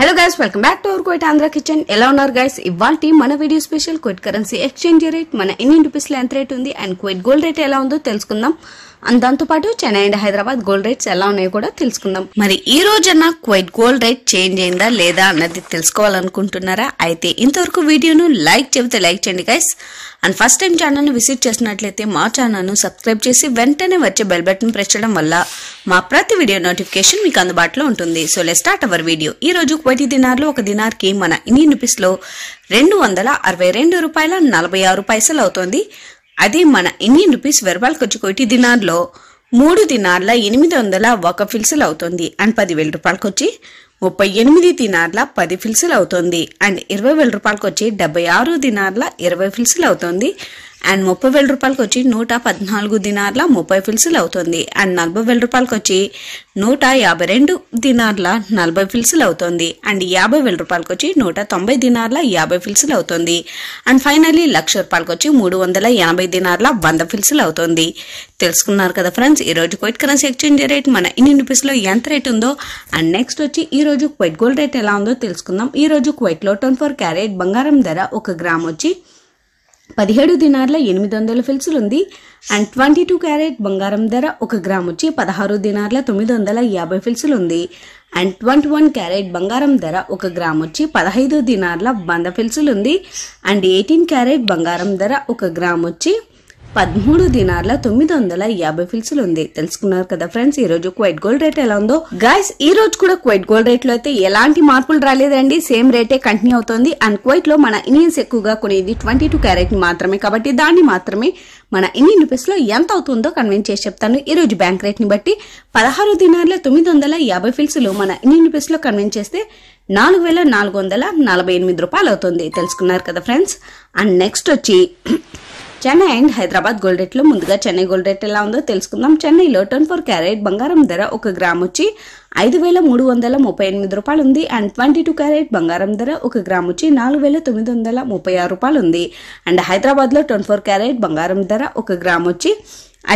hello guys welcome back to our Kuwait Andhra kitchen ఎలా ఉన్నారు guys ఇవాళ మన video special Kuwait currency exchange rate మన ఇండియన్ రూపీస్లో ఎంత రేట్ ఉంది అండ్ కోయిట్ గోల్డ్ రేట్ ఎలా ఉందో తెలుసుకుందాం దాంతోపాటు Chennai and Hyderabad gold rates ఎలా ఉన్నాయో కూడా తెలుసుకుందాం మరి ఈ రోజున క్వైట్ గోల్డ్ రేట్ చేంజ్ అయిందా లేదా అన్నది తెలుసుకోవాలనుకుంటున్నారా అయితే ఇంతవరకు వీడియోను లైక్ చెబితే లైక్ చేయండి గైస్ అండ్ ఫస్ట్ టైం ఛానల్ని విజిట్ చేసినట్లయితే మా ఛానల్ను సబ్స్క్రైబ్ చేసి వెంటనే వచ్చే బెల్ బటన్ ప్రెస్ చేయడం వల్ల మా ప్రతి వీడియో నోటిఫికేషన్ మీకు అందుబాటులో ఉంటుంది so let start our video ఈ రోజు క్వైటీ దినార్లో ఒక దినార్కి మన ఇండియన్ రూపీస్లో రెండు వందల అరవై రెండు రూపాయల నలభై ఆరు పైసలు అవుతోంది అదే మన ఇండియన్ రూపీస్ వెర్బాల్ ఖర్చు కోటి దినార్లో మూడు దినార్ల ఎనిమిది వందల ఒక ఫిల్సల్ అవుతుంది అండ్ పదివేల రూపాయలకు వచ్చి ముప్పై ఎనిమిది దినార్ల పది ఫిల్సల్ అవుతుంది అండ్ ఇరవై వేల రూపాయలకు వచ్చి డెబ్బై ఆరు దినార్ల ఇరవై ఫిల్సల్ అవుతుంది అండ్ ముప్పై వేల రూపాయలకి వచ్చి నూట పద్నాలుగు దినార్ల ముప్పై ఫిల్సులు అవుతుంది అండ్ నలభై వేల రూపాయలకి వచ్చి నూట యాభై రెండు దినార్ల నలభై ఫిల్సులు అవుతుంది అండ్ యాభై వేల రూపాయలకి వచ్చి నూట తొంభై దినార్ల యాభై ఫిల్సులు అవుతుంది అండ్ ఫైనల్లీ లక్ష రూపాయలకి వచ్చి మూడు వందల ఎనభై దినార్ల వంద ఫిల్సులు అవుతుంది తెలుసుకున్నారు కదా ఫ్రెండ్స్ ఈ రోజు క్వైట్ కరెన్సీ ఎక్స్చేంజ్ రేట్ మన ఇండియన్ రూపీస్లో ఎంత రేట్ ఉందో అండ్ నెక్స్ట్ వచ్చి ఈ రోజు క్వైట్ గోల్డ్ రేట్ ఎలా ఉందో తెలుసుకుందాం ఈ రోజు లో ట్వంటీ ఫోర్ క్యారెట్ బంగారం ధర ఒక గ్రామ్ వచ్చి పదిహేడు దినార్ల ఎనిమిది వందల ఫిల్సులుంది అండ్ ట్వంటీ టూ క్యారెట్ బంగారం ధర ఒక గ్రామ్ వచ్చి పదహారు దినార్ల తొమ్మిది వందల యాభై ఫిల్సులుంది అండ్ ట్వంటీ వన్ క్యారెట్ బంగారం ధర ఒక గ్రామ్ వచ్చి పదహైదు దినార్ల వంద ఫిల్సులుంది అండ్ ఎయిటీన్ క్యారెట్ బంగారం ధర ఒక గ్రామ్ వచ్చి పదమూడు దినార్ల తొమ్మిది వందల యాభై ఫిల్సులు ఉంది తెలుసుకున్నారు కదా ఫ్రెండ్స్ ఈ రోజు క్వైట్ గోల్డ్ రేట్ ఎలా ఉందో గాయస్ ఈ రోజు కూడా క్వైట్ గోల్డ్ రేట్ లో అయితే ఎలాంటి మార్పులు రాలేదండి సేమ్ రేటే కంటిన్యూ అవుతుంది అండ్ క్వైట్ లో మన ఇండియన్స్ ఎక్కువగా కొనేది ట్వంటీ టూ క్యారెట్ మాత్రమే కాబట్టి దాన్ని మాత్రమే మన ఇండియన్ రూపీస్ లో ఎంత అవుతుందో కన్వెన్స్ చేసి చెప్తాను ఈ రోజు బ్యాంక్ రేట్ ని బట్టి పదహారు దినార్ల తొమ్మిది వందల యాభై ఫిల్సులు మన ఇండియన్ రూపీస్ లో కన్వెన్స్ చేస్తే నాలుగు వేల నాలుగు వందల నలభై ఎనిమిది రూపాయలు అవుతుంది తెలుసుకున్నారు కదా ఫ్రెండ్స్ అండ్ నెక్స్ట్ వచ్చి చెన్నై అండ్ హైదరాబాద్ గోల్డ్ రేట్లో ముందుగా చెన్నై గోల్డ్ రేట్ ఎలా ఉందో తెలుసుకుందాం చెన్నైలో టెన్ ఫోర్ క్యారెట్ బంగారం ధర ఒక గ్రామ్ వచ్చి ఐదు వేల మూడు వందల ముప్పై ఎనిమిది రూపాయలు ఉంది అండ్ ట్వంటీ టూ క్యారెట్ బంగారం ధర ఒక గ్రామ్ వచ్చి నాలుగు వేల తొమ్మిది వందల ముప్పై ఆరు రూపాయలు ఉంది అండ్ హైదరాబాద్లో ట్వంటీ ఫోర్ క్యారెట్ బంగారం ధర ఒక గ్రామ్ వచ్చి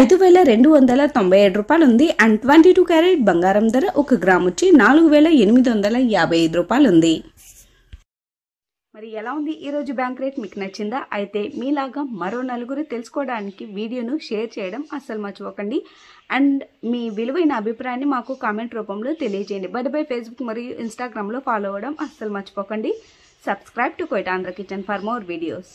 ఐదు వేల రెండు వందల తొంభై ఏడు రూపాయలు ఉంది అండ్ ట్వంటీ టూ క్యారెట్ బంగారం ధర ఒక గ్రామ్ వచ్చి నాలుగు వేల ఎనిమిది వందల యాభై ఐదు రూపాయలు ఉంది మరి ఎలా ఉంది ఈరోజు బ్యాంక్ రేట్ మీకు నచ్చిందా అయితే మీలాగా మరో నలుగురు తెలుసుకోవడానికి వీడియోను షేర్ చేయడం అస్సలు మర్చిపోకండి అండ్ మీ విలువైన అభిప్రాయాన్ని మాకు కామెంట్ రూపంలో తెలియజేయండి బట్ బై ఫేస్బుక్ మరియు ఇన్స్టాగ్రామ్లో ఫాలో అవ్వడం అస్సలు మర్చిపోకండి subscribe to Kuwait Andhra kitchen for more videos